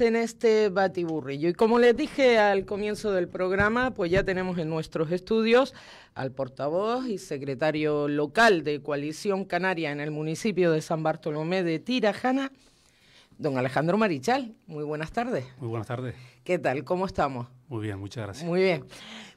en este batiburrillo. Y como les dije al comienzo del programa, pues ya tenemos en nuestros estudios al portavoz y secretario local de Coalición Canaria en el municipio de San Bartolomé de Tirajana, don Alejandro Marichal. Muy buenas tardes. Muy buenas tardes. ¿Qué tal? ¿Cómo estamos? Muy bien, muchas gracias. Muy bien.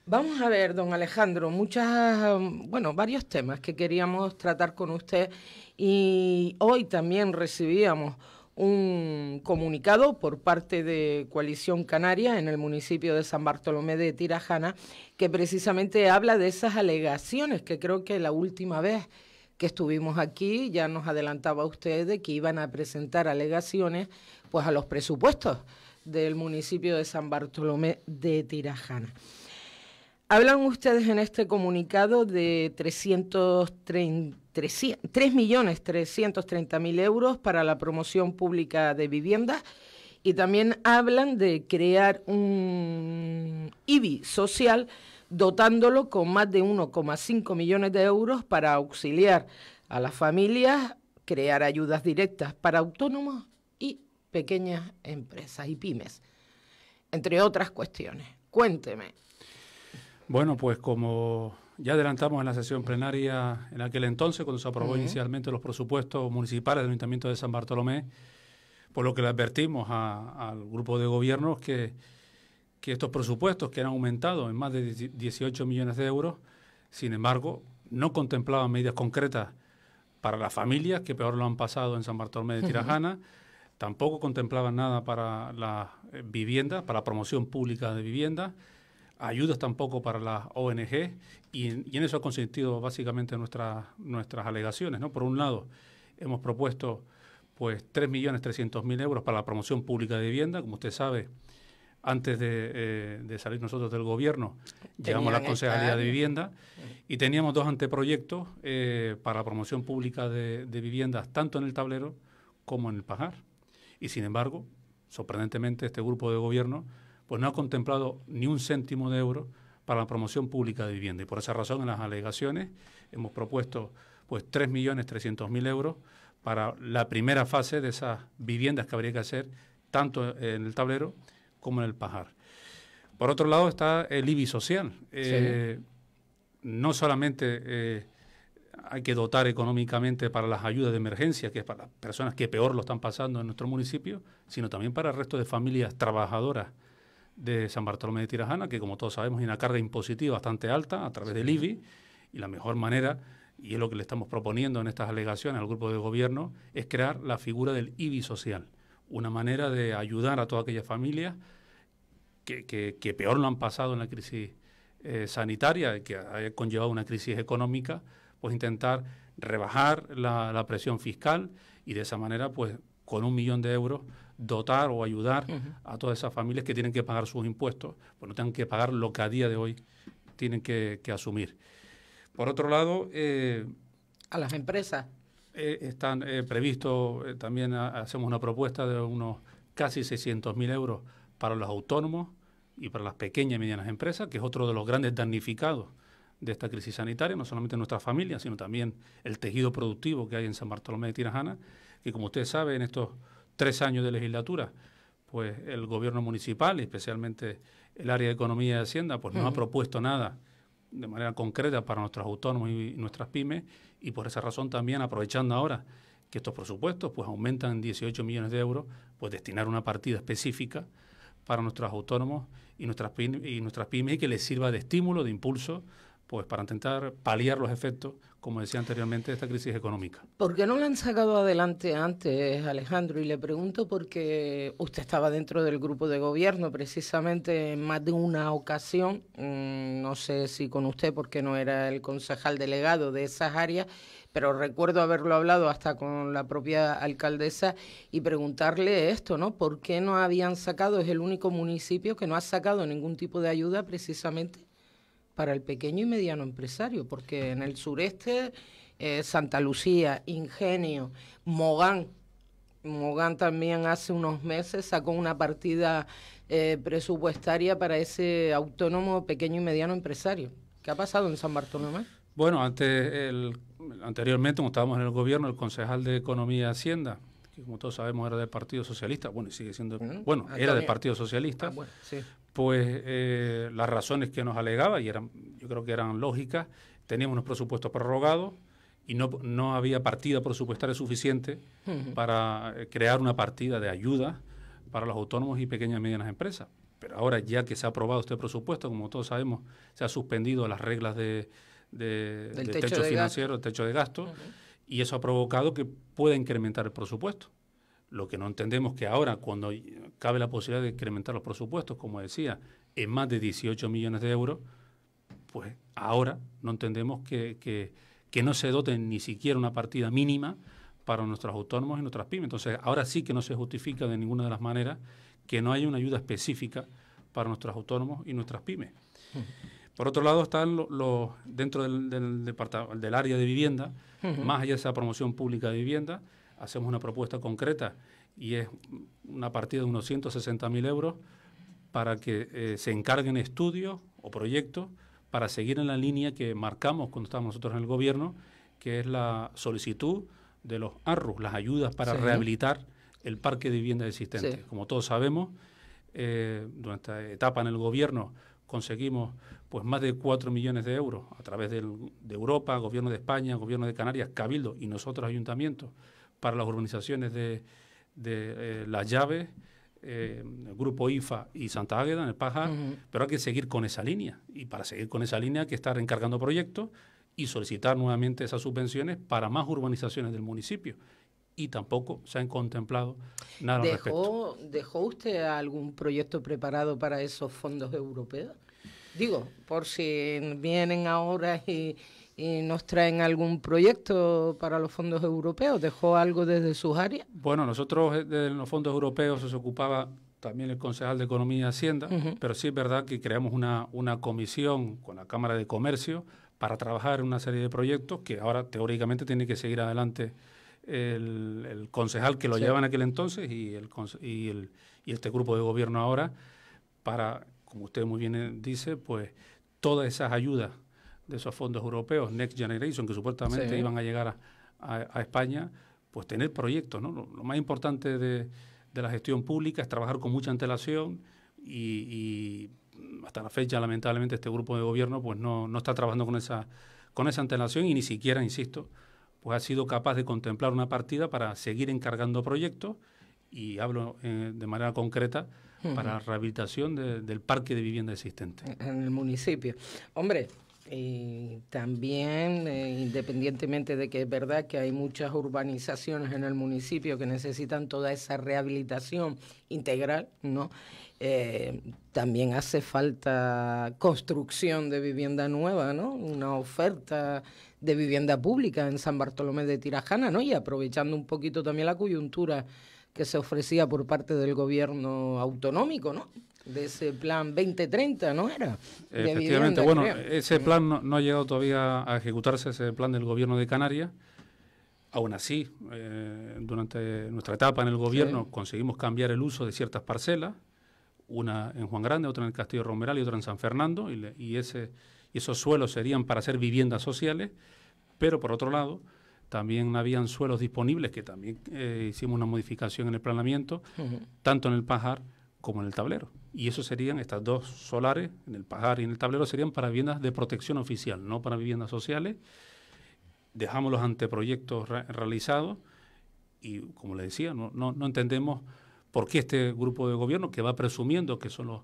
Vamos a ver, don Alejandro, muchas, bueno, varios temas que queríamos tratar con usted y hoy también recibíamos un comunicado por parte de Coalición Canaria en el municipio de San Bartolomé de Tirajana que precisamente habla de esas alegaciones que creo que la última vez que estuvimos aquí ya nos adelantaba usted de que iban a presentar alegaciones pues a los presupuestos del municipio de San Bartolomé de Tirajana. Hablan ustedes en este comunicado de 330 3.330.000 euros para la promoción pública de viviendas y también hablan de crear un IBI social dotándolo con más de 1,5 millones de euros para auxiliar a las familias, crear ayudas directas para autónomos y pequeñas empresas y pymes, entre otras cuestiones. Cuénteme. Bueno, pues como ya adelantamos en la sesión plenaria en aquel entonces, cuando se aprobó inicialmente los presupuestos municipales del Ayuntamiento de San Bartolomé, por lo que le advertimos al grupo de gobierno que, estos presupuestos que han aumentado en más de 18 millones de euros, sin embargo, no contemplaban medidas concretas para las familias que peor lo han pasado en San Bartolomé de Tirajana, tampoco contemplaban nada para la vivienda, para la promoción pública de vivienda ayudas tampoco para las ONG y en, eso ha consistido básicamente nuestras alegaciones. ¿no? Por un lado, hemos propuesto pues 3.300.000 euros para la promoción pública de vivienda. Como usted sabe, antes de, eh, salir nosotros del gobierno, ...llegamos a la Consejería de Vivienda y teníamos dos anteproyectos eh, para la promoción pública de, de viviendas, tanto en el tablero como en el pajar. Y sin embargo, sorprendentemente, este grupo de gobierno pues no ha contemplado ni un céntimo de euro para la promoción pública de vivienda. Y por esa razón, en las alegaciones hemos propuesto pues 3.300.000 euros para la primera fase de esas viviendas que habría que hacer, tanto en el tablero como en el pajar. Por otro lado está el IBI social. Eh, no solamente eh, hay que dotar económicamente para las ayudas de emergencia, que es para las personas que peor lo están pasando en nuestro municipio, sino también para el resto de familias trabajadoras de San Bartolomé de Tirajana, que como todos sabemos hay una carga impositiva bastante alta a través del IBI, y la mejor manera, y es lo que le estamos proponiendo en estas alegaciones al grupo de gobierno, es crear la figura del IBI social, una manera de ayudar a todas aquellas familias que, que, peor lo han pasado en la crisis eh, sanitaria, que ha conllevado una crisis económica, pues intentar rebajar la, la presión fiscal y de esa manera, pues con un millón de euros dotar o ayudar a todas esas familias que tienen que pagar sus impuestos, pues no tengan que pagar lo que a día de hoy tienen que, asumir. Por otro lado... Eh, a las empresas. Eh, están eh, previsto, previstos, también hacemos una propuesta de unos casi 600.000 euros para los autónomos y para las pequeñas y medianas empresas, que es otro de los grandes damnificados de esta crisis sanitaria, no solamente nuestras familias, sino también el tejido productivo que hay en San Bartolomé de Tirajana, que como ustedes saben, en estos tres años de legislatura, pues el gobierno municipal, y especialmente el área de economía y hacienda, pues no ha propuesto nada de manera concreta para nuestros autónomos y nuestras pymes, y por esa razón también aprovechando ahora que estos presupuestos pues aumentan 18 millones de euros, pues destinar una partida específica para nuestros autónomos y nuestras pymes y, nuestras pymes, y que les sirva de estímulo, de impulso pues para intentar paliar los efectos, como decía anteriormente, de esta crisis económica. ¿Por qué no la han sacado adelante antes, Alejandro? Y le pregunto porque usted estaba dentro del grupo de gobierno precisamente en más de una ocasión, mm, no sé si con usted porque no era el concejal delegado de esas áreas, pero recuerdo haberlo hablado hasta con la propia alcaldesa y preguntarle esto, ¿no? ¿Por qué no habían sacado? Es el único municipio que no ha sacado ningún tipo de ayuda precisamente para el pequeño y mediano empresario, porque en el sureste, eh, Santa Lucía, Ingenio, Mogán, Mogán también hace unos meses sacó una partida eh, presupuestaria para ese autónomo pequeño y mediano empresario. ¿Qué ha pasado en San Bartolomé? Bueno, antes el, anteriormente, cuando estábamos en el gobierno, el concejal de Economía y Hacienda, que como todos sabemos era del Partido Socialista, bueno, y sigue siendo, bueno, ah, era del Partido Socialista, ah, bueno, pues eh, las razones que nos alegaba, y eran, yo creo que eran lógicas, teníamos unos presupuestos prorrogados y no, había partida presupuestaria suficiente para eh, crear una partida de ayuda para los autónomos y pequeñas y medianas empresas. Pero ahora ya que se ha aprobado este presupuesto, como todos sabemos, se ha suspendido las reglas de, del, techo, financiero, el techo de gasto, y eso ha provocado que pueda incrementar el presupuesto. Lo que no entendemos que ahora, cuando cabe la posibilidad de incrementar los presupuestos, como decía, en más de 18 millones de euros, pues ahora no entendemos que, que, no se dote ni siquiera una partida mínima para nuestros autónomos y nuestras pymes. Entonces, ahora sí que no se justifica de ninguna de las maneras que no haya una ayuda específica para nuestros autónomos y nuestras pymes. Por otro lado, están los, dentro del, del, área de vivienda, más allá de esa promoción pública de vivienda, hacemos una propuesta concreta y es una partida de unos 160.000 euros para que eh, se encarguen estudios o proyectos para seguir en la línea que marcamos cuando estábamos nosotros en el gobierno, que es la solicitud de los ARRUS, las ayudas para rehabilitar el parque de viviendas existentes. Como todos sabemos, eh, durante esta etapa en el gobierno conseguimos pues más de 4 millones de euros a través de Europa, gobierno de España, gobierno de Canarias, Cabildo y nosotros ayuntamientos para las urbanizaciones de, de eh, Las Llaves, el eh, Grupo IFA y Santa Águeda, en el Paja, pero hay que seguir con esa línea. Y para seguir con esa línea hay que estar encargando proyectos y solicitar nuevamente esas subvenciones para más urbanizaciones del municipio. Y tampoco se han contemplado nada al respecto. ¿Dejó usted algún proyecto preparado para esos fondos europeos? Digo, por si vienen ahora y, y nos traen algún proyecto para los fondos europeos. ¿Dejó algo desde sus áreas? Bueno, nosotros desde eh, los fondos europeos se ocupaba también el concejal de Economía y Hacienda, pero sí es verdad que creamos una, una comisión con la Cámara de Comercio para trabajar en una serie de proyectos que ahora teóricamente tiene que seguir adelante el, concejal que lo llevaba lleva en aquel entonces y, el, y, y este grupo de gobierno ahora para, como usted muy bien eh, dice, pues todas esas ayudas de esos fondos europeos, Next Generation, que supuestamente iban a llegar a, a, España, pues tener proyectos. ¿no? Lo, más importante de, la gestión pública es trabajar con mucha antelación y, hasta la fecha, lamentablemente, este grupo de gobierno pues no, está trabajando con esa, con esa antelación y ni siquiera, insisto, pues ha sido capaz de contemplar una partida para seguir encargando proyectos y hablo eh, de manera concreta para la rehabilitación del parque de vivienda existente. En el municipio. Hombre, y también, eh, independientemente de que es verdad que hay muchas urbanizaciones en el municipio que necesitan toda esa rehabilitación integral, ¿no? Eh, también hace falta construcción de vivienda nueva, ¿no? Una oferta de vivienda pública en San Bartolomé de Tirajana, ¿no? Y aprovechando un poquito también la coyuntura que se ofrecía por parte del gobierno autonómico, ¿no? De ese plan 2030, ¿no era? Efectivamente, bueno, ese plan no, ha llegado todavía a ejecutarse, ese plan del gobierno de Canarias. Aún así, eh, durante nuestra etapa en el gobierno conseguimos cambiar el uso de ciertas parcelas, una en Juan Grande, otra en el Castillo Romeral y otra en San Fernando, y, y esos suelos serían para hacer viviendas sociales, pero por otro lado, también habían suelos disponibles que también eh, hicimos una modificación en el planeamiento, tanto en el pajar como en el tablero. Y eso serían estas dos solares, en el pajar y en el tablero, serían para viviendas de protección oficial, no para viviendas sociales. Dejamos los anteproyectos realizados y, como le decía, no, no, entendemos por qué este grupo de gobierno que va presumiendo que son los,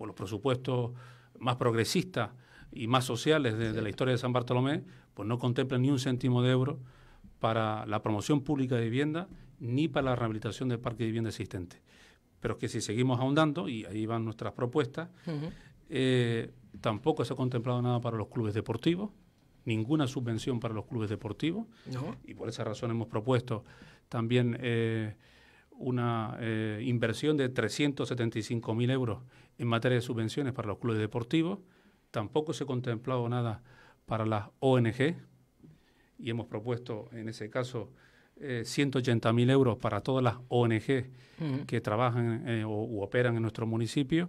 los presupuestos más progresistas y más sociales de, la historia de San Bartolomé, pues no contempla ni un céntimo de euro para la promoción pública de vivienda ni para la rehabilitación del parque de vivienda existente. Pero es que si seguimos ahondando, y ahí van nuestras propuestas, eh, tampoco se ha contemplado nada para los clubes deportivos, ninguna subvención para los clubes deportivos, y por esa razón hemos propuesto también eh, una eh, inversión de 375.000 euros en materia de subvenciones para los clubes deportivos, tampoco se ha contemplado nada para las ONG, y hemos propuesto en ese caso 180.000 eh, 180 mil euros para todas las ONG mm. que trabajan eh, o u operan en nuestro municipio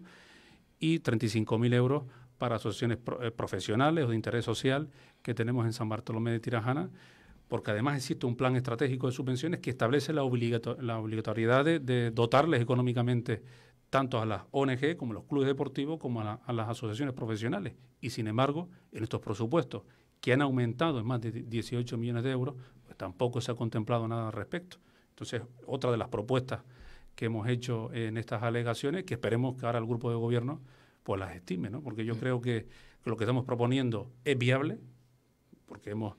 y 35.000 mil euros para asociaciones eh, profesionales o de interés social que tenemos en San Bartolomé de Tirajana, porque además existe un plan estratégico de subvenciones que establece la, obligatoriedad de, dotarles económicamente tanto a las ONG como a los clubes deportivos como a las asociaciones profesionales. Y sin embargo, en estos presupuestos que han aumentado en más de 18 millones de euros, pues tampoco se ha contemplado nada al respecto. Entonces, otra de las propuestas que hemos hecho en estas alegaciones, que esperemos que ahora el grupo de gobierno pues las estime, ¿no? Porque yo mm. creo que lo que estamos proponiendo es viable, porque hemos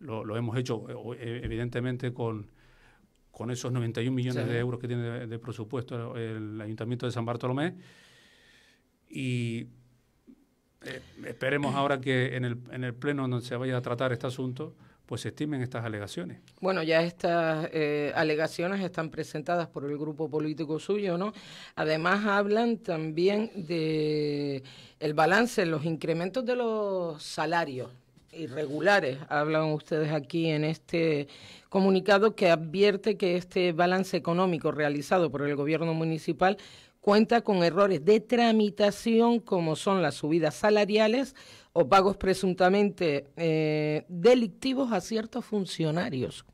lo, hemos hecho eh, eh, evidentemente con, con esos 91 millones de euros que tiene de, presupuesto el, el Ayuntamiento de San Bartolomé y eh, esperemos ahora que en el, Pleno donde se vaya a tratar este asunto, pues se estimen estas alegaciones. Bueno, ya estas eh, alegaciones están presentadas por el grupo político suyo, ¿no? Además hablan también de el balance, los incrementos de los salarios irregulares, hablan ustedes aquí en este comunicado que advierte que este balance económico realizado por el gobierno municipal cuenta con errores de tramitación como son las subidas salariales o pagos presuntamente eh, delictivos a ciertos funcionarios.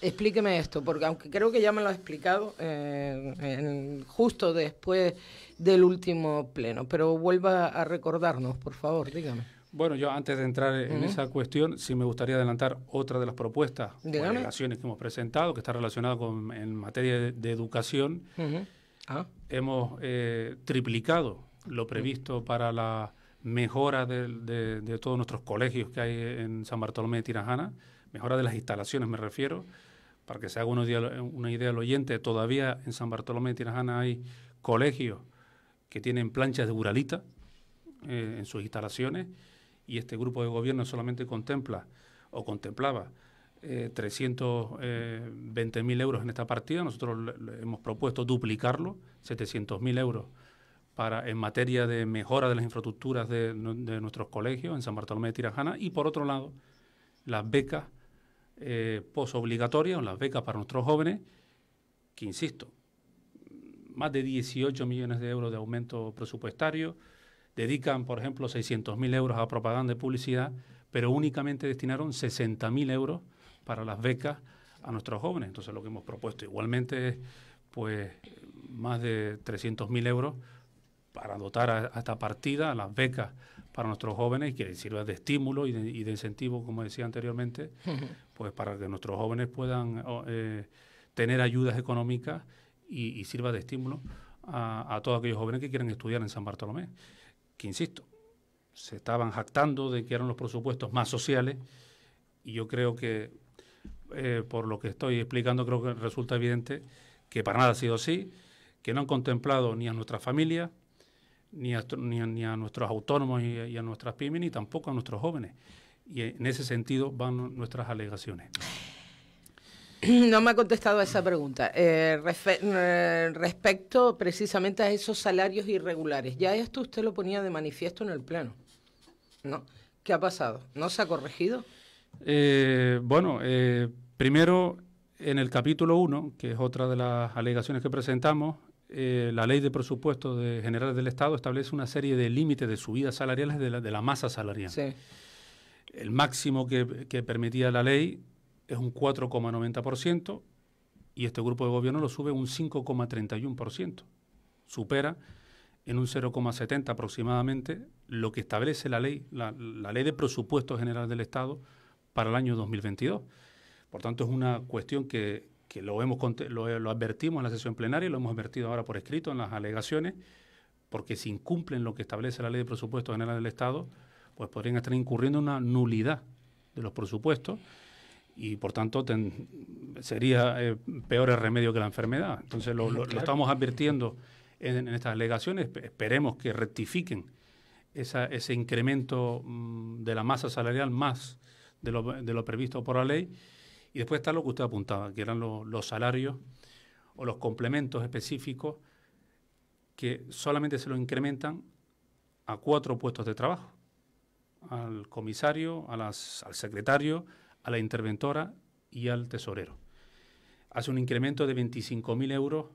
Explíqueme esto, porque aunque creo que ya me lo ha explicado eh, justo después del último pleno, pero vuelva a recordarnos, por favor, dígame. Bueno, yo antes de entrar en esa cuestión, sí me gustaría adelantar otra de las propuestas las relaciones que hemos presentado, que está relacionada con en materia de, educación. Ah. Hemos eh, triplicado lo mm. previsto para la mejora de, todos nuestros colegios que hay en San Bartolomé de Tirajana, mejora de las instalaciones me refiero, para que se haga una idea, una al oyente, todavía en San Bartolomé de Tirajana hay colegios que tienen planchas de buralita eh, en sus instalaciones y este grupo de gobierno solamente contempla o contemplaba eh, 320.000 eh, euros en esta partida. Nosotros hemos propuesto duplicarlo, 700.000 euros para, en materia de mejora de las infraestructuras de, nuestros colegios en San Bartolomé de Tirajana. Y por otro lado, las becas eh, posobligatorias, las becas para nuestros jóvenes, que insisto, más de 18 millones de euros de aumento presupuestario, dedican, por ejemplo, 600.000 euros a propaganda y publicidad, pero únicamente destinaron 60.000 euros para las becas a nuestros jóvenes. Entonces lo que hemos propuesto igualmente es pues más de 300.000 euros para dotar a, esta partida, a las becas para nuestros jóvenes, y que sirva de estímulo y de, incentivo, como decía anteriormente, pues para que nuestros jóvenes puedan eh, tener ayudas económicas y, sirva de estímulo a, a, todos aquellos jóvenes que quieren estudiar en San Bartolomé. Que insisto, se estaban jactando de que eran los presupuestos más sociales y yo creo que eh, por lo que estoy explicando, creo que resulta evidente que para nada ha sido así, que no han contemplado ni a nuestra familia, ni a, ni nuestros autónomos y a, nuestras pymes, ni tampoco a nuestros jóvenes. Y en ese sentido van nuestras alegaciones. No me ha contestado a esa pregunta. Eh, eh, respecto precisamente a esos salarios irregulares, ya esto usted lo ponía de manifiesto en el plano. ¿no? ¿Qué ha pasado? ¿No se ha corregido? bueno, Primero, en el capítulo 1, que es otra de las alegaciones que presentamos, eh, la ley de Presupuestos de general del Estado establece una serie de límites de subidas salariales de la, masa salarial. El máximo que, permitía la ley es un 4,90% y este grupo de gobierno lo sube un 5,31%. Supera en un 0,70 aproximadamente lo que establece la ley, la ley de presupuesto general del Estado para el año 2022. Por tanto, es una cuestión que, lo, hemos, lo, advertimos en la sesión plenaria y lo hemos advertido ahora por escrito en las alegaciones, porque si incumplen lo que establece la Ley de Presupuestos General del Estado, pues podrían estar incurriendo en una nulidad de los presupuestos y por tanto sería eh, peor el remedio que la enfermedad. Entonces lo, estamos advirtiendo en, estas alegaciones, esperemos que rectifiquen ese incremento mm, de la masa salarial más de lo previsto por la ley y después está lo que usted apuntaba, que eran los salarios o los complementos específicos que solamente se lo incrementan a cuatro puestos de trabajo, al comisario, a al secretario, a la interventora y al tesorero. Hace un incremento de 25.000 euros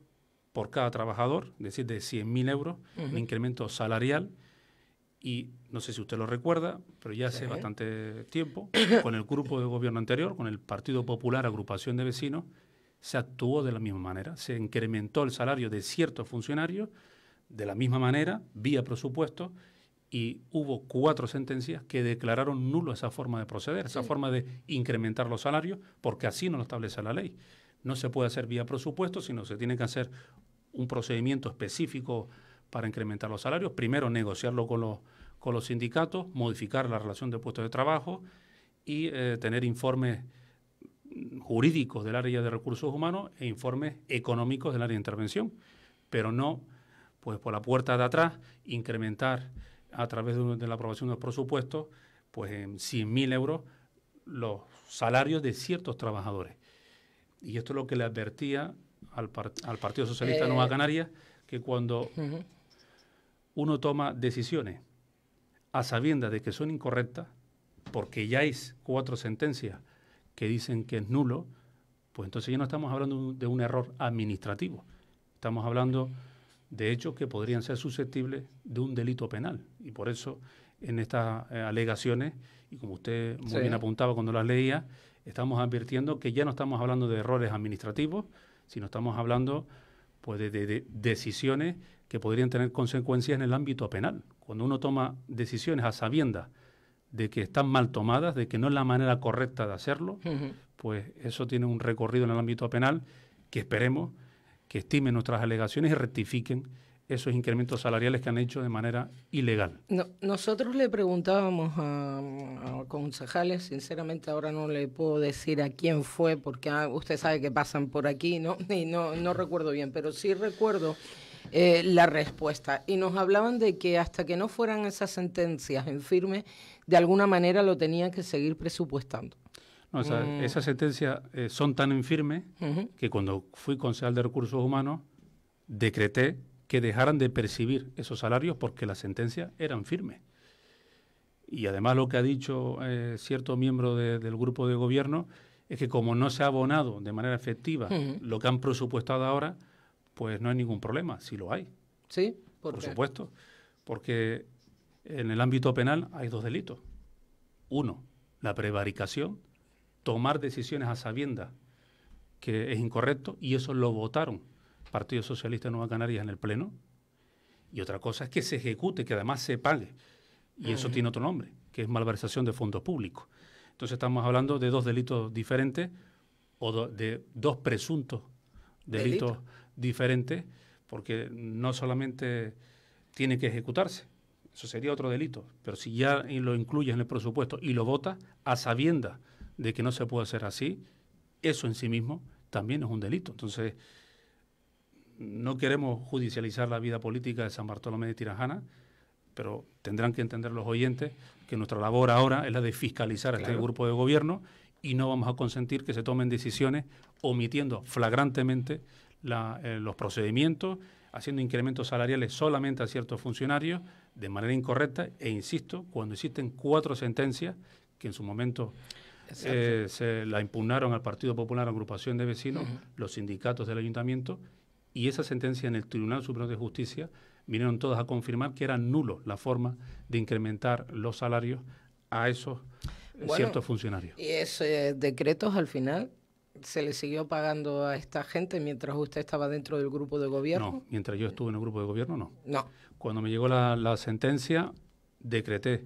por cada trabajador, es decir, de 100.000 euros, un incremento salarial y no sé si usted lo recuerda, pero ya hace bastante tiempo, con el grupo de gobierno anterior, con el Partido Popular Agrupación de Vecinos, se actuó de la misma manera. Se incrementó el salario de ciertos funcionarios de la misma manera, vía presupuesto, y hubo cuatro sentencias que declararon nulo esa forma de proceder, esa forma de incrementar los salarios, porque así no lo establece la ley. No se puede hacer vía presupuesto, sino se tiene que hacer un procedimiento específico para incrementar los salarios. Primero, negociarlo con los con los sindicatos, modificar la relación de puestos de trabajo y eh, tener informes jurídicos del área de recursos humanos e informes económicos del área de intervención, pero no pues por la puerta de atrás incrementar a través de, la aprobación de los presupuestos pues en 100.000 euros los salarios de ciertos trabajadores. Y esto es lo que le advertía al, al Partido Socialista Nueva eh. Canaria, que cuando uno toma decisiones a sabiendas de que son incorrectas, porque ya hay cuatro sentencias que dicen que es nulo, pues entonces ya no estamos hablando de un error administrativo, estamos hablando de hechos que podrían ser susceptibles de un delito penal. Y por eso en estas eh, alegaciones, y como usted muy bien apuntaba cuando las leía, estamos advirtiendo que ya no estamos hablando de errores administrativos, sino estamos hablando pues, de decisiones que podrían tener consecuencias en el ámbito penal, cuando uno toma decisiones a sabiendas de que están mal tomadas, de que no es la manera correcta de hacerlo, pues eso tiene un recorrido en el ámbito penal que esperemos que estimen nuestras alegaciones y rectifiquen esos incrementos salariales que han hecho de manera ilegal. No, nosotros le preguntábamos a, concejales, sinceramente ahora no le puedo decir a quién fue, porque ah, usted sabe que pasan por aquí, ¿no? Y no recuerdo bien, pero sí recuerdo eh, la respuesta. Y nos hablaban de que hasta que no fueran esas sentencias en firme, de alguna manera lo tenían que seguir presupuestando. Esas mm. sentencias eh, son tan en firme que cuando fui concejal de recursos humanos, decreté que dejaran de percibir esos salarios porque las sentencias eran firmes. Y además lo que ha dicho eh, cierto miembro del grupo de gobierno es que como no se ha abonado de manera efectiva lo que han presupuestado ahora, pues no hay ningún problema, si lo hay. Sí, ¿Por, por, supuesto. Porque en el ámbito penal hay dos delitos. Uno, la prevaricación, tomar decisiones a sabiendas que es incorrecto, y eso lo votaron Partido Socialista de Nueva Canarias en el Pleno. Y otra cosa es que se ejecute, que además se pague. Y ah, eso tiene otro nombre, que es malversación de fondos públicos. Entonces estamos hablando de dos delitos diferentes o de dos presuntos delitos diferente, porque no solamente tiene que ejecutarse, eso sería otro delito, pero si ya lo incluyes en el presupuesto y lo vota a sabienda de que no se puede hacer así, eso en sí mismo también es un delito. Entonces, no queremos judicializar la vida política de San Bartolomé de Tirajana, pero tendrán que entender los oyentes que nuestra labor ahora es la de fiscalizar a este grupo de gobierno y no vamos a consentir que se tomen decisiones omitiendo flagrantemente eh, los procedimientos, haciendo incrementos salariales solamente a ciertos funcionarios de manera incorrecta e insisto, cuando existen cuatro sentencias que en su momento eh, se la impugnaron al Partido Popular, agrupación de vecinos, los sindicatos del ayuntamiento y esa sentencia en el Tribunal Supremo de Justicia vinieron todas a confirmar que era nulo la forma de incrementar los salarios a esos eh, ciertos funcionarios. Y esos decretos al final se le siguió pagando a esta gente mientras usted estaba dentro del grupo de gobierno? No, mientras yo estuve en el grupo de gobierno, no. No. Cuando me llegó la, sentencia, decreté,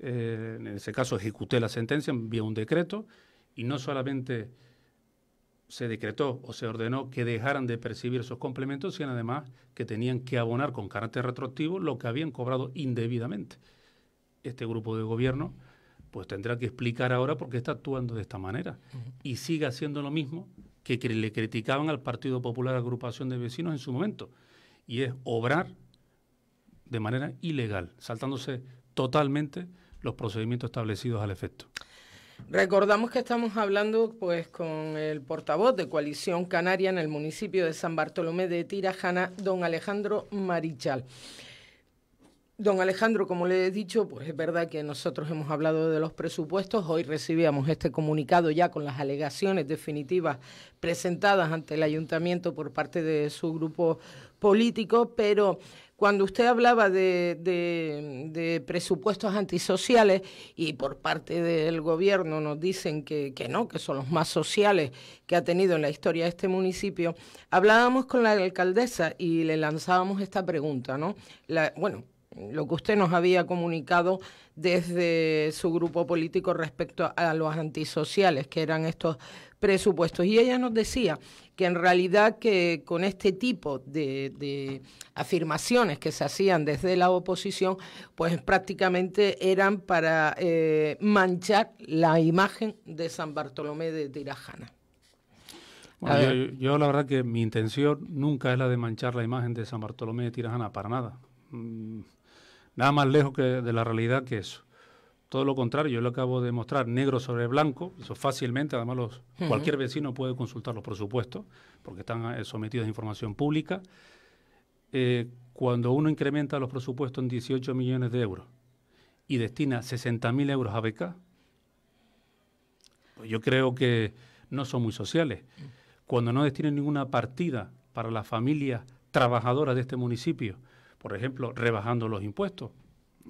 eh, en ese caso ejecuté la sentencia, envió un decreto y no solamente se decretó o se ordenó que dejaran de percibir esos complementos, sino además que tenían que abonar con carácter retroactivo lo que habían cobrado indebidamente. Este grupo de gobierno pues tendrá que explicar ahora por qué está actuando de esta manera y sigue haciendo lo mismo que le criticaban al Partido Popular Agrupación de Vecinos en su momento, y es obrar de manera ilegal, saltándose totalmente los procedimientos establecidos al efecto. Recordamos que estamos hablando pues con el portavoz de Coalición Canaria en el municipio de San Bartolomé de Tirajana, don Alejandro Marichal. Don Alejandro, como le he dicho, pues es verdad que nosotros hemos hablado de los presupuestos. Hoy recibíamos este comunicado ya con las alegaciones definitivas presentadas ante el ayuntamiento por parte de su grupo político, pero cuando usted hablaba de, presupuestos antisociales y por parte del gobierno nos dicen que, no, que son los más sociales que ha tenido en la historia este municipio, hablábamos con la alcaldesa y le lanzábamos esta pregunta, ¿no? bueno, lo que usted nos había comunicado desde su grupo político respecto a los antisociales, que eran estos presupuestos. Y ella nos decía que en realidad que con este tipo de, afirmaciones que se hacían desde la oposición, pues prácticamente eran para eh, manchar la imagen de San Bartolomé de Tirajana. yo, la verdad que mi intención nunca es la de manchar la imagen de San Bartolomé de Tirajana, para nada. Mm, Nada más lejos que de la realidad que eso. Todo lo contrario, yo lo acabo de mostrar negro sobre blanco, eso fácilmente, además cualquier vecino puede consultar los presupuestos porque están eh, sometidos a información pública. Eh, cuando uno incrementa los presupuestos en 18 millones de euros y destina 60.000 euros a becas, pues yo creo que no son muy sociales. Mm. Cuando no destinen ninguna partida para las familias trabajadoras de este municipio, por ejemplo, rebajando los impuestos,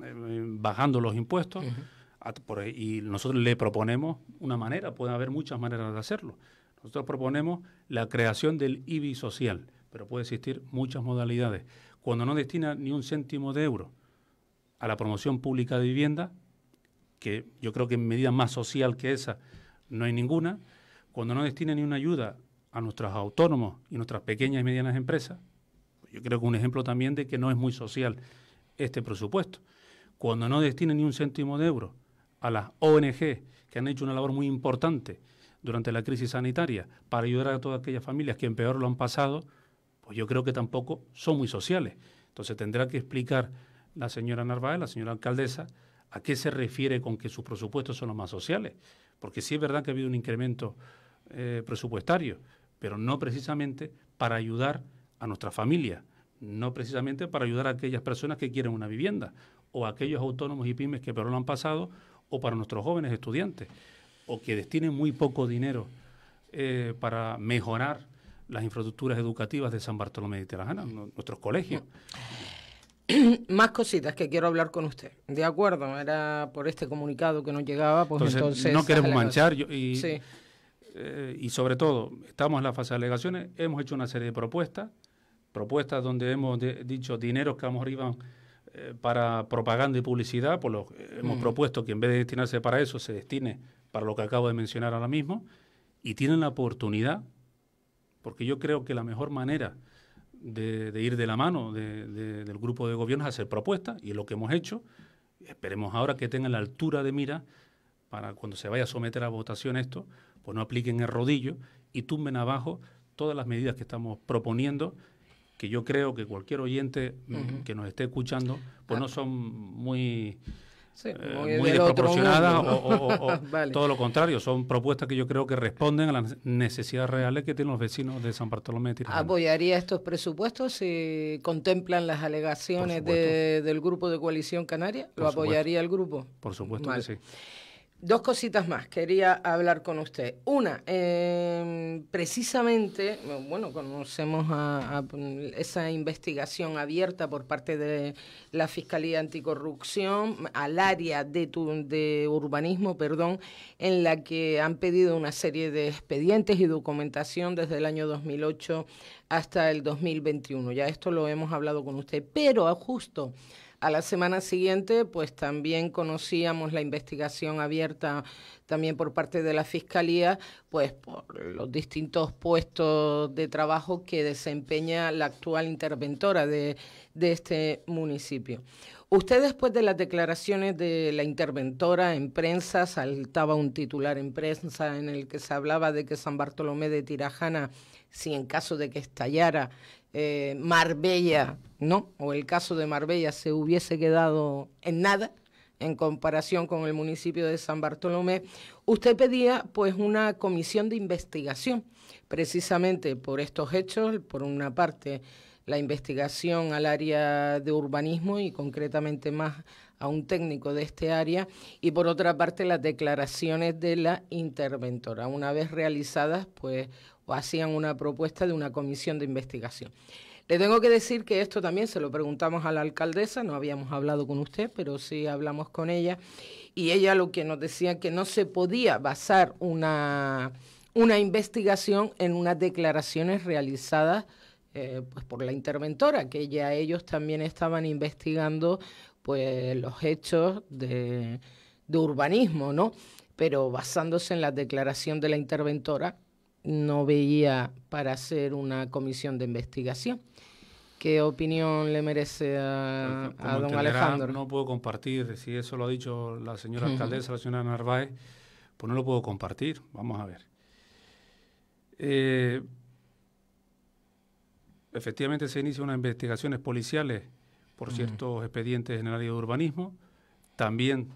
eh, bajando los impuestos. E, y nosotros le proponemos una manera, puede haber muchas maneras de hacerlo. Nosotros proponemos la creación del IBI social, pero puede existir muchas modalidades. Cuando no destina ni un céntimo de euro a la promoción pública de vivienda, que yo creo que en medida más social que esa no hay ninguna, cuando no destina ni una ayuda a nuestros autónomos y nuestras pequeñas y medianas empresas, yo creo que un ejemplo también de que no es muy social este presupuesto. Cuando no destina ni un céntimo de euro a las ONG que han hecho una labor muy importante durante la crisis sanitaria para ayudar a todas aquellas familias que en peor lo han pasado, pues yo creo que tampoco son muy sociales. Entonces tendrá que explicar la señora Narváez, la señora alcaldesa, a qué se refiere con que sus presupuestos son los más sociales. Porque sí es verdad que ha habido un incremento eh, presupuestario, pero no precisamente para ayudar a nuestra familia, no precisamente para ayudar a aquellas personas que quieren una vivienda o a aquellos autónomos y pymes que peor lo han pasado o para nuestros jóvenes estudiantes o que destinen muy poco dinero eh, para mejorar las infraestructuras educativas de San Bartolomé de nuestros colegios. Más cositas que quiero hablar con usted. De acuerdo, era por este comunicado que nos llegaba, pues entonces... no queremos manchar eh, y sobre todo, estamos en la fase de alegaciones, hemos hecho una serie de propuestas, propuestas donde hemos dicho dineros que vamos arriba eh, para propaganda y publicidad, pues eh, hemos mm. propuesto que en vez de destinarse para eso, se destine para lo que acabo de mencionar ahora mismo, y tienen la oportunidad, porque yo creo que la mejor manera de, ir de la mano del grupo de gobierno es hacer propuestas, y lo que hemos hecho, esperemos ahora que tengan la altura de mira para cuando se vaya a someter a votación esto, pues no apliquen el rodillo y tumben abajo todas las medidas que estamos proponiendo que yo creo que cualquier oyente mm, que nos esté escuchando, pues no ah. son muy... Eh, desproporcionadas o, todo lo contrario. Son propuestas que yo creo que responden a las necesidades reales que tienen los vecinos de San Bartolomé de ¿Apoyaría estos presupuestos si contemplan las alegaciones del grupo de coalición canaria? ¿Lo apoyaría el grupo? Por supuesto que sí. Dos cositas más quería hablar con usted. Una, em, precisamente, bueno, conocemos a, mm, esa investigación abierta por parte de la Fiscalía Anticorrupción al área de, urbanismo, perdón, en la que han pedido una serie de expedientes y documentación desde el año 2008 hasta el 2021. Ya esto lo hemos hablado con usted, pero a justo a la semana siguiente, pues también conocíamos la investigación abierta también por parte de la Fiscalía, pues por los distintos puestos de trabajo que desempeña la actual interventora de, de este municipio. Usted después de las declaraciones de la interventora en prensa saltaba un titular en prensa en el que se hablaba de que San Bartolomé de Tirajana, si en caso de que estallara eh, Marbella, ¿no? O el caso de Marbella se hubiese quedado en nada en comparación con el municipio de San Bartolomé, usted pedía pues una comisión de investigación precisamente por estos hechos, por una parte la investigación al área de urbanismo y concretamente más a un técnico de este área y por otra parte las declaraciones de la interventora. Una vez realizadas, pues hacían una propuesta de una comisión de investigación. Le tengo que decir que esto también se lo preguntamos a la alcaldesa, no habíamos hablado con usted, pero sí hablamos con ella, y ella lo que nos decía que no se podía basar una, una investigación en unas declaraciones realizadas eh, pues por la interventora, que ya ellos también estaban investigando pues los hechos de, urbanismo, ¿no? Pero basándose en la declaración de la interventora, no veía para hacer una comisión de investigación. ¿Qué opinión le merece a, pues, don Alejandro? No puedo compartir, si eso lo ha dicho la señora alcaldesa, la señora Narváez, pues no lo puedo compartir. Vamos a ver. Eh, efectivamente se inician unas investigaciones policiales por ciertos expedientes en el área de urbanismo. También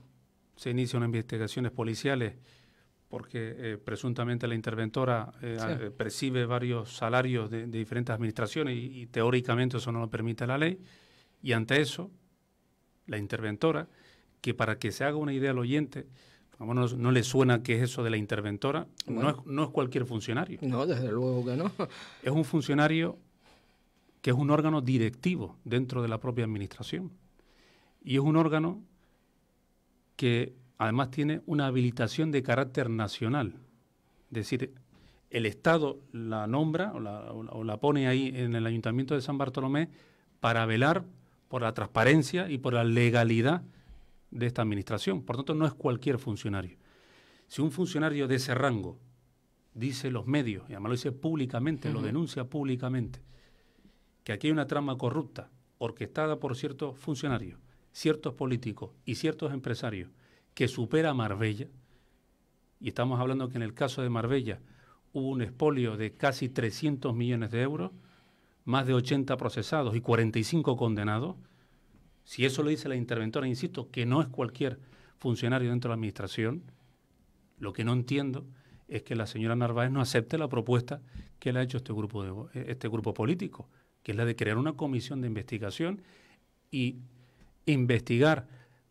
se inician unas investigaciones policiales porque eh, presuntamente la interventora eh, eh, percibe varios salarios de, diferentes administraciones y, teóricamente eso no lo permite la ley. Y ante eso, la interventora, que para que se haga una idea al oyente, no, le suena que es eso de la interventora, no, es, no es cualquier funcionario. No, desde luego que no. Es un funcionario que es un órgano directivo dentro de la propia administración. Y es un órgano que además tiene una habilitación de carácter nacional. Es decir, el Estado la nombra o la, pone ahí en el Ayuntamiento de San Bartolomé para velar por la transparencia y por la legalidad de esta administración. Por tanto, no es cualquier funcionario. Si un funcionario de ese rango dice los medios, y además lo dice públicamente, lo denuncia públicamente, que aquí hay una trama corrupta, orquestada por ciertos funcionarios, ciertos políticos y ciertos empresarios, que supera a Marbella, y estamos hablando que en el caso de Marbella hubo un expolio de casi 300 millones de euros, más de 80 procesados y 45 condenados, si eso lo dice la interventora, insisto, que no es cualquier funcionario dentro de la administración, lo que no entiendo es que la señora Narváez no acepte la propuesta que le ha hecho este grupo, de, este grupo político que es la de crear una comisión de investigación y investigar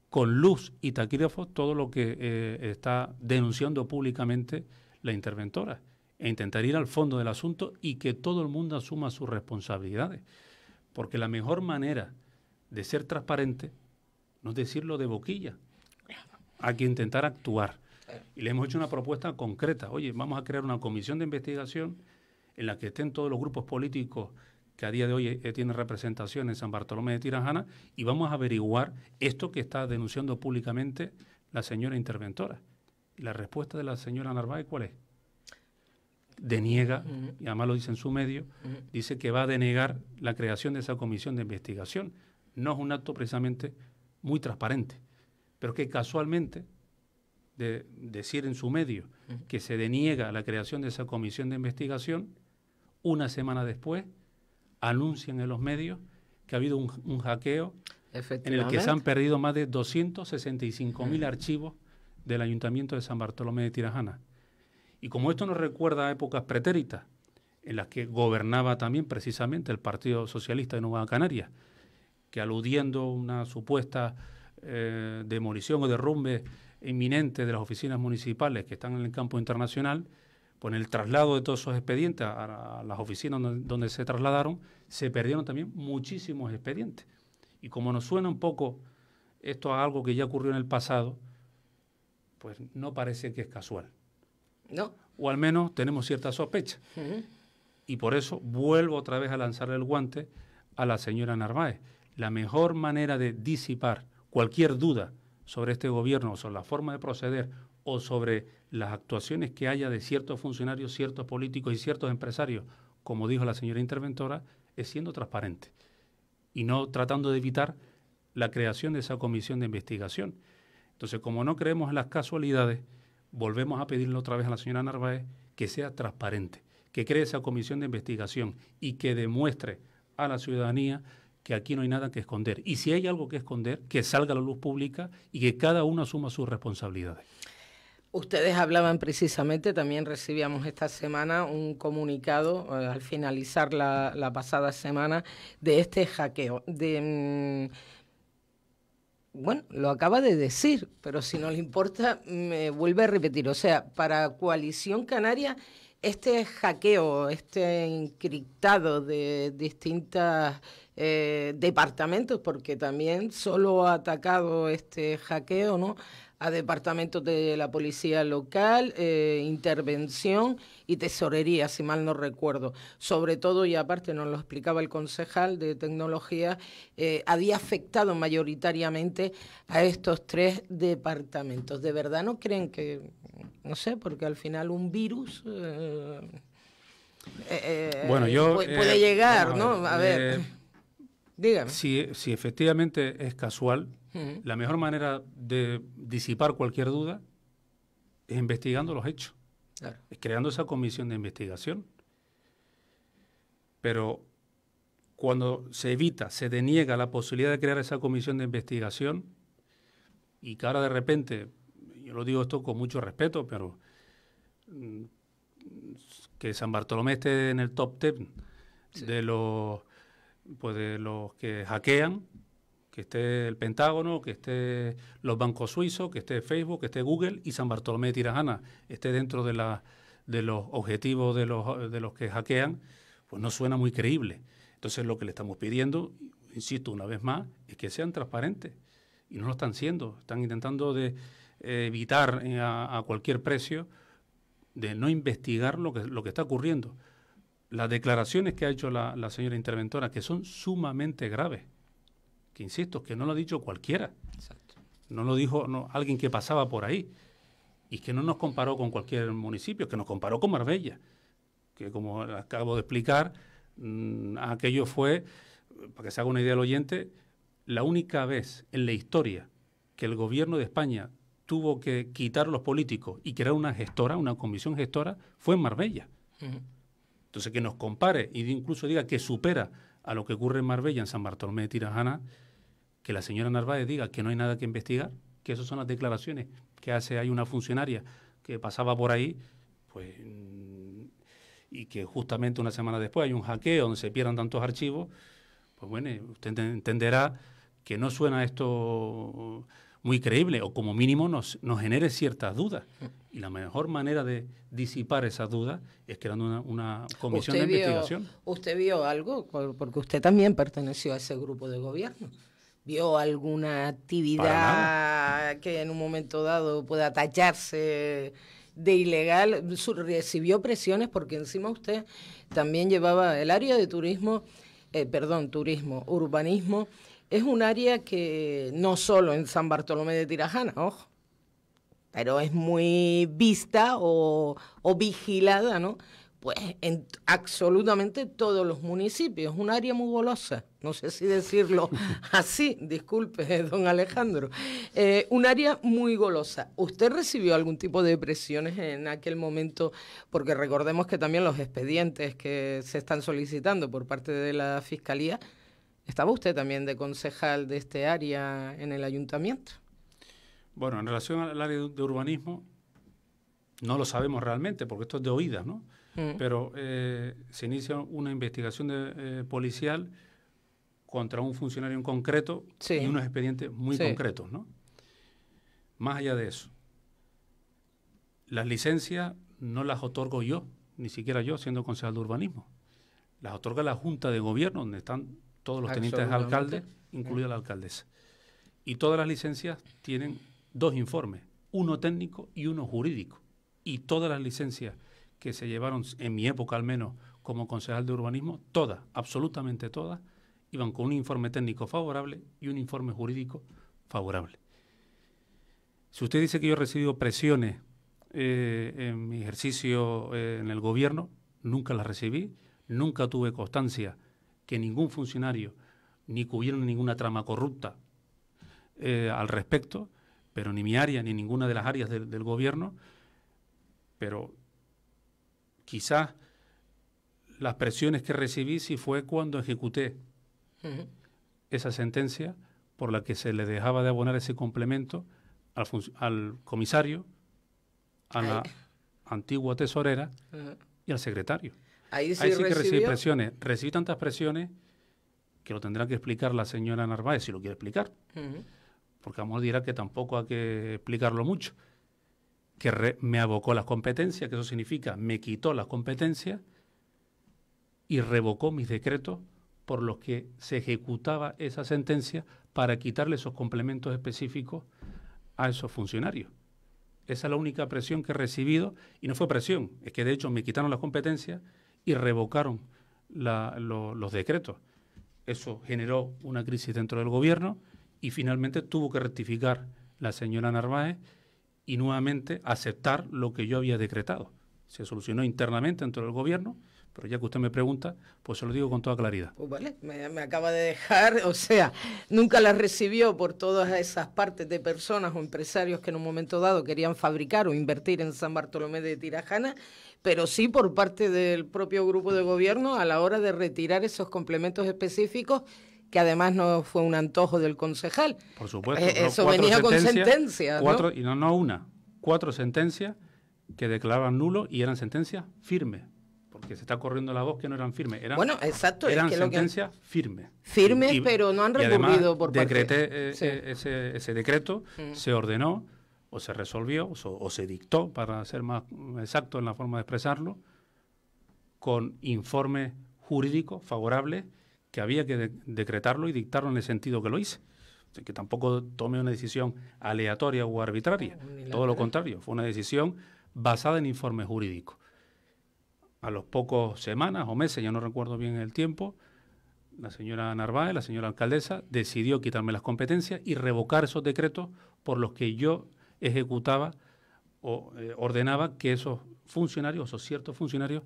con luz y taquígrafo todo lo que eh, está denunciando públicamente la interventora e intentar ir al fondo del asunto y que todo el mundo asuma sus responsabilidades. Porque la mejor manera de ser transparente no es decirlo de boquilla, hay que intentar actuar. Y le hemos hecho una propuesta concreta. Oye, vamos a crear una comisión de investigación en la que estén todos los grupos políticos que a día de hoy eh, eh, tiene representación en San Bartolomé de Tirajana, y vamos a averiguar esto que está denunciando públicamente la señora interventora. la respuesta de la señora Narváez cuál es? Deniega, y además lo dice en su medio, dice que va a denegar la creación de esa comisión de investigación. No es un acto precisamente muy transparente, pero que casualmente de decir en su medio que se deniega la creación de esa comisión de investigación, una semana después anuncian en los medios que ha habido un, hackeo en el que se han perdido más de 265 mil archivos del Ayuntamiento de San Bartolomé de Tirajana. Y como esto nos recuerda a épocas pretéritas, en las que gobernaba también precisamente el Partido Socialista de Nueva Canarias, que aludiendo a una supuesta eh, demolición o derrumbe inminente de las oficinas municipales que están en el campo internacional, con el traslado de todos esos expedientes a, las oficinas donde, se trasladaron, se perdieron también muchísimos expedientes. Y como nos suena un poco esto a algo que ya ocurrió en el pasado, pues no parece que es casual. No. O al menos tenemos cierta sospecha. Y por eso vuelvo otra vez a lanzarle el guante a la señora Narváez. La mejor manera de disipar cualquier duda sobre este gobierno o sobre la forma de proceder o sobre las actuaciones que haya de ciertos funcionarios, ciertos políticos y ciertos empresarios, como dijo la señora interventora, es siendo transparente y no tratando de evitar la creación de esa comisión de investigación. Entonces, como no creemos en las casualidades, volvemos a pedirle otra vez a la señora Narváez que sea transparente, que cree esa comisión de investigación y que demuestre a la ciudadanía que aquí no hay nada que esconder. Y si hay algo que esconder, que salga a la luz pública y que cada uno asuma sus responsabilidades. Ustedes hablaban precisamente, también recibíamos esta semana un comunicado eh, al finalizar la, pasada semana de este hackeo. De, mm, bueno, lo acaba de decir, pero si no le importa, me vuelve a repetir. O sea, para Coalición Canaria, este hackeo, este encriptado de distintas eh, departamentos, porque también solo ha atacado este hackeo, ¿no? a departamentos de la policía local, eh, intervención y tesorería, si mal no recuerdo. Sobre todo, y aparte nos lo explicaba el concejal de tecnología, eh, había afectado mayoritariamente a estos tres departamentos. ¿De verdad no creen que, no sé, porque al final un virus... Eh, bueno, yo, puede, llegar, ¿no? A ver, dígame. Si, si efectivamente es casual, la mejor manera de disipar cualquier duda es investigando los hechos, es creando esa comisión de investigación. Pero cuando se evita, se deniega la posibilidad de crear esa comisión de investigación, y que ahora de repente, yo lo digo esto con mucho respeto, pero mm, que San Bartolomé esté en el top 10 de los pues, de los que hackean, que esté el Pentágono, que esté los bancos suizos, que esté Facebook, que esté Google y San Bartolomé de Tirajana esté dentro de, la, de los objetivos de los, de los que hackean, pues no suena muy creíble. Entonces lo que le estamos pidiendo, insisto una vez más, es que sean transparentes. Y no lo están siendo. Están intentando de eh, evitar eh, a, cualquier precio de no investigar lo que, lo que está ocurriendo. Las declaraciones que ha hecho la señora interventora, que son sumamente graves que insisto, que no lo ha dicho cualquiera. No lo dijo no, alguien que pasaba por ahí. Y que no nos comparó con cualquier municipio, que nos comparó con Marbella, que como acabo de explicar, mm, aquello fue, para que se haga una idea el oyente, la única vez en la historia que el gobierno de España tuvo que quitar los políticos y crear una gestora, una comisión gestora, fue en Marbella. Entonces, que nos compare y incluso diga que supera a lo que ocurre en Marbella, en San Bartolomé de Tirajana, que la señora Narváez diga que no hay nada que investigar, que esas son las declaraciones que hace hay una funcionaria que pasaba por ahí, pues y que justamente una semana después hay un hackeo donde se pierdan tantos archivos, pues bueno, usted entenderá que no suena esto muy creíble o como mínimo nos, nos genere ciertas dudas. Y la mejor manera de disipar esas dudas es creando una, comisión de investigación. ¿Usted vio algo? Porque usted también perteneció a ese grupo de gobierno vio alguna actividad que en un momento dado pueda tacharse de ilegal, recibió presiones porque encima usted también llevaba el área de turismo, eh, perdón, turismo, urbanismo, es un área que no solo en San Bartolomé de Tirajana, ojo, pero es muy vista o, o vigilada, ¿no? Pues en absolutamente todos los municipios, es un área muy golosa no sé si decirlo así, disculpe, don Alejandro, eh, un área muy golosa. ¿Usted recibió algún tipo de presiones en aquel momento? Porque recordemos que también los expedientes que se están solicitando por parte de la Fiscalía, ¿estaba usted también de concejal de este área en el ayuntamiento? Bueno, en relación al área de urbanismo, no lo sabemos realmente, porque esto es de oídas, ¿no? Mm. Pero eh, se inicia una investigación eh, policial contra un funcionario en concreto y unos expedientes muy concretos, ¿no? Más allá de eso, las licencias no las otorgo yo, ni siquiera yo siendo concejal de urbanismo. Las otorga la Junta de Gobierno, donde están todos los tenientes alcaldes, incluida la alcaldesa. Y todas las licencias tienen dos informes, uno técnico y uno jurídico. Y todas las licencias que se llevaron, en mi época al menos, como concejal de urbanismo, todas, absolutamente todas, iban con un informe técnico favorable y un informe jurídico favorable. Si usted dice que yo he recibido presiones eh, en mi ejercicio eh, en el gobierno, nunca las recibí, nunca tuve constancia que ningún funcionario ni que ninguna trama corrupta eh, al respecto, pero ni mi área ni ninguna de las áreas del gobierno, pero quizás las presiones que recibí sí fue cuando ejecuté esa sentencia por la que se le dejaba de abonar ese complemento al, comisario, a la antigua tesorera y al secretario. Ahí sí, que recibí presiones. Recibí tantas presiones que lo tendrá que explicar la señora Narváez, si lo quiere explicar. Porque a dirá que tampoco hay que explicarlo mucho. Que me abocó las competencias, que eso significa me quitó las competencias y revocó mis decretos por los que se ejecutaba esa sentencia para quitarle esos complementos específicos a esos funcionarios. Esa es la única presión que he recibido, y no fue presión, es que de hecho me quitaron las competencias y revocaron los decretos. Eso generó una crisis dentro del gobierno y finalmente tuvo que rectificar la señora Narváez y nuevamente aceptar lo que yo había decretado. Se solucionó internamente dentro del gobierno pero ya que usted me pregunta, pues se lo digo con toda claridad. Pues vale, me, acaba de dejar, o sea, nunca las recibió por todas esas partes de personas o empresarios que en un momento dado querían fabricar o invertir en San Bartolomé de Tirajana, pero sí por parte del propio grupo de gobierno a la hora de retirar esos complementos específicos que además no fue un antojo del concejal. Por supuesto. Eh, eso venía con sentencias. Cuatro, y no, no una, cuatro sentencias que declaraban nulo y eran sentencias firmes que se está corriendo la voz que no eran firmes. Eran, bueno, exacto. Eran que sentencias firmes. Firmes, pero no han recurrido por decreté, eh, eh, ese, decreto, mm. se ordenó o se resolvió o, se dictó, para ser más exacto en la forma de expresarlo, con informes jurídicos favorables que había que decretarlo y dictarlo en el sentido que lo hice que tampoco tome una decisión aleatoria o arbitraria. Todo lo contrario, fue una decisión basada en informes jurídicos a los pocos semanas o meses, ya no recuerdo bien el tiempo, la señora Narváez, la señora alcaldesa, decidió quitarme las competencias y revocar esos decretos por los que yo ejecutaba o eh, ordenaba que esos funcionarios o ciertos funcionarios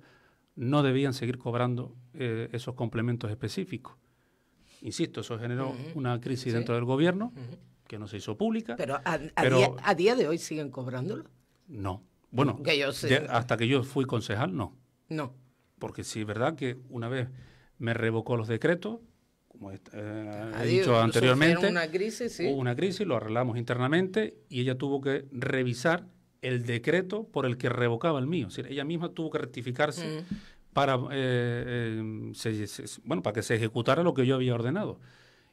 no debían seguir cobrando eh, esos complementos específicos. Insisto, eso generó una crisis dentro del gobierno que no se hizo pública. Pero a, día, de hoy siguen cobrándolo. No. Bueno, hasta que yo fui concejal, no. No. Porque sí, ¿verdad? Que una vez me revocó los decretos, como he eh, dicho anteriormente. Una crisis, ¿sí? Hubo una crisis, lo arreglamos internamente y ella tuvo que revisar el decreto por el que revocaba el mío. O ella misma tuvo que rectificarse mm. para, eh, eh, bueno, para que se ejecutara lo que yo había ordenado.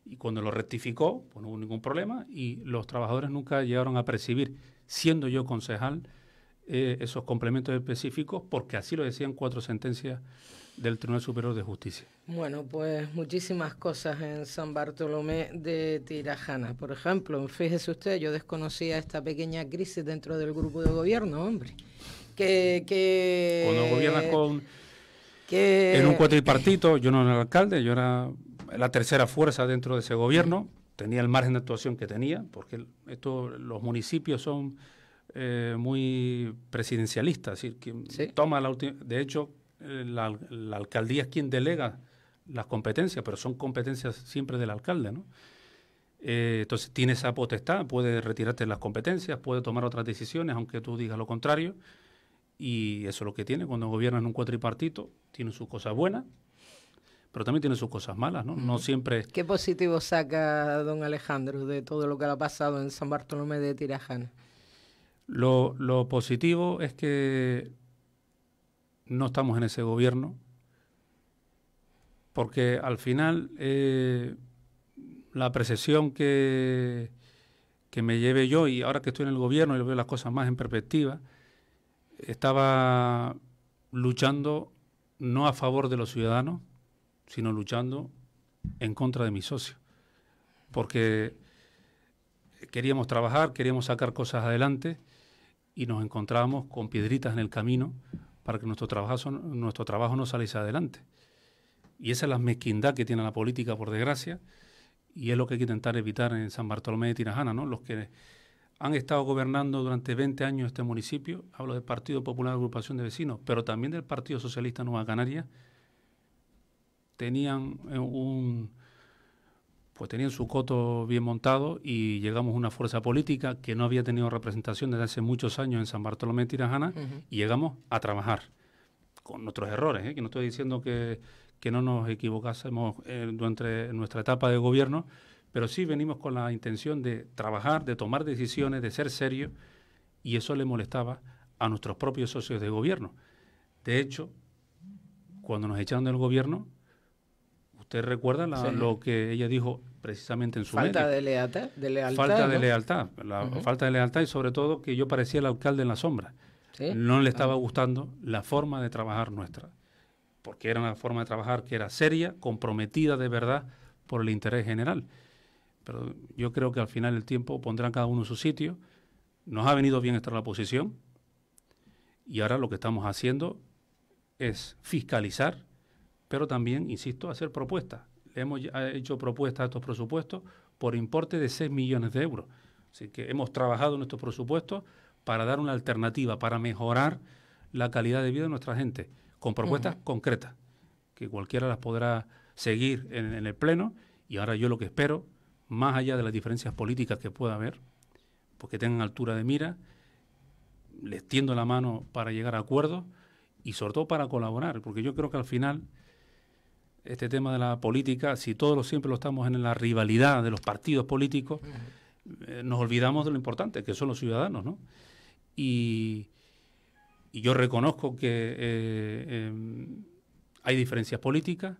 Y cuando lo rectificó, pues no hubo ningún problema y los trabajadores nunca llegaron a percibir, siendo yo concejal, eh, esos complementos específicos porque así lo decían cuatro sentencias del Tribunal Superior de Justicia. Bueno, pues muchísimas cosas en San Bartolomé de Tirajana. Por ejemplo, fíjese usted, yo desconocía esta pequeña crisis dentro del grupo de gobierno, hombre. Que, Cuando gobierna con... Que, en un cuatripartito, yo no era alcalde, yo era la tercera fuerza dentro de ese gobierno, tenía el margen de actuación que tenía, porque esto, los municipios son eh, muy presidencialista, es decir, que toma la última... De hecho, eh, la, alcaldía es quien delega las competencias, pero son competencias siempre del alcalde, ¿no? Eh, entonces tiene esa potestad, puede retirarte las competencias, puede tomar otras decisiones, aunque tú digas lo contrario, y eso es lo que tiene cuando gobierna en un cuatripartito, tiene sus cosas buenas, pero también tiene sus cosas malas, ¿no? No siempre. ¿Qué positivo saca don Alejandro de todo lo que ha pasado en San Bartolomé de Tirajana? Lo, positivo es que no estamos en ese gobierno, porque al final eh, la precesión que, me lleve yo, y ahora que estoy en el gobierno y veo las cosas más en perspectiva, estaba luchando no a favor de los ciudadanos, sino luchando en contra de mis socios, porque queríamos trabajar, queríamos sacar cosas adelante y nos encontrábamos con piedritas en el camino para que nuestro trabajo, nuestro trabajo no saliese adelante. Y esa es la mezquindad que tiene la política, por desgracia, y es lo que hay que intentar evitar en San Bartolomé de Tirajana, ¿no? Los que han estado gobernando durante 20 años este municipio, hablo del Partido Popular de Agrupación de Vecinos, pero también del Partido Socialista Nueva Canaria, tenían eh, un, pues tenían su coto bien montado y llegamos a una fuerza política que no había tenido representación desde hace muchos años en San Bartolomé de Tirajana y llegamos a trabajar con nuestros errores, ¿eh? que no estoy diciendo que, no nos equivocásemos eh, durante nuestra etapa de gobierno, pero sí venimos con la intención de trabajar, de tomar decisiones, de ser serios y eso le molestaba a nuestros propios socios de gobierno. De hecho, cuando nos echaron del gobierno, usted recuerda lo que ella dijo precisamente en su falta de lealtad, de lealtad falta de lealtad la falta de lealtad y sobre todo que yo parecía el alcalde en la sombra no le ah. estaba gustando la forma de trabajar nuestra porque era una forma de trabajar que era seria comprometida de verdad por el interés general pero yo creo que al final el tiempo pondrán cada uno en su sitio nos ha venido bien estar la posición. y ahora lo que estamos haciendo es fiscalizar pero también, insisto, hacer propuestas. Le hemos eh, hecho propuestas a estos presupuestos por importe de 6 millones de euros. Así que hemos trabajado en estos presupuestos para dar una alternativa, para mejorar la calidad de vida de nuestra gente, con propuestas concretas, que cualquiera las podrá seguir en, en el Pleno. Y ahora yo lo que espero, más allá de las diferencias políticas que pueda haber, porque tengan altura de mira, les tiendo la mano para llegar a acuerdos y sobre todo para colaborar, porque yo creo que al final este tema de la política, si todos siempre lo estamos en la rivalidad de los partidos políticos, eh, nos olvidamos de lo importante, que son los ciudadanos, ¿no? Y, yo reconozco que eh, eh, hay diferencias políticas,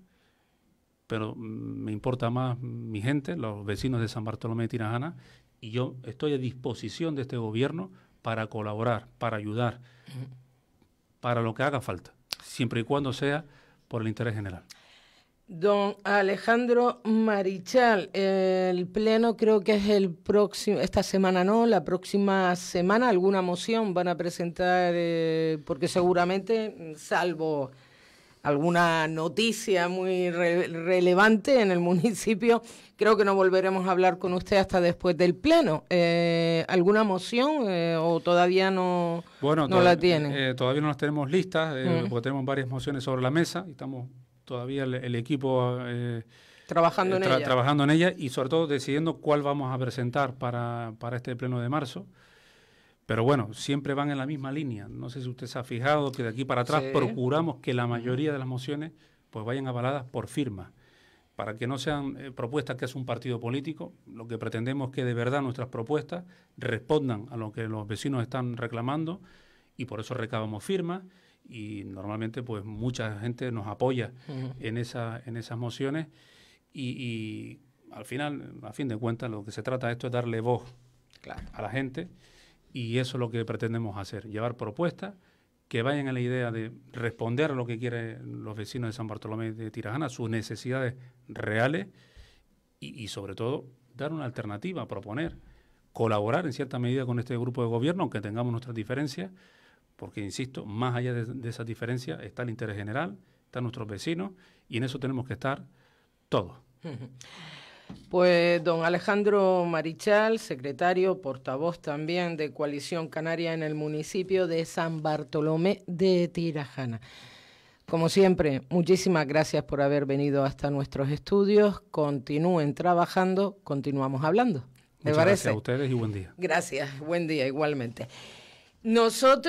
pero me importa más mi gente, los vecinos de San Bartolomé de Tirajana, y yo estoy a disposición de este gobierno para colaborar, para ayudar, para lo que haga falta, siempre y cuando sea por el interés general. Don Alejandro Marichal, el pleno creo que es el próximo, esta semana no, la próxima semana alguna moción van a presentar, eh, porque seguramente, salvo alguna noticia muy relevante en el municipio, creo que no volveremos a hablar con usted hasta después del pleno. Eh, ¿Alguna moción eh, o todavía no, no la tiene? todavía no las tenemos listas, mm. porque tenemos varias mociones sobre la mesa y estamos todavía el, equipo... Eh, trabajando eh, en ella. Trabajando en ella y sobre todo decidiendo cuál vamos a presentar para, este pleno de marzo. Pero bueno, siempre van en la misma línea. No sé si usted se ha fijado que de aquí para atrás procuramos que la mayoría de las mociones pues vayan avaladas por firma, para que no sean eh, propuestas que es un partido político. Lo que pretendemos es que de verdad nuestras propuestas respondan a lo que los vecinos están reclamando y por eso recabamos firmas y normalmente pues mucha gente nos apoya en, esa, en esas mociones y, al final, a fin de cuentas, lo que se trata de esto es darle voz a la gente y eso es lo que pretendemos hacer, llevar propuestas que vayan a la idea de responder a lo que quieren los vecinos de San Bartolomé de Tirajana, sus necesidades reales y, y sobre todo dar una alternativa, proponer, colaborar en cierta medida con este grupo de gobierno, aunque tengamos nuestras diferencias, porque, insisto, más allá de, esa diferencia está el interés general, están nuestros vecinos y en eso tenemos que estar todos. Pues don Alejandro Marichal, secretario, portavoz también de Coalición Canaria en el municipio de San Bartolomé de Tirajana. Como siempre, muchísimas gracias por haber venido hasta nuestros estudios. Continúen trabajando, continuamos hablando. me parece? Gracias a ustedes y buen día. Gracias, buen día igualmente. Nosotros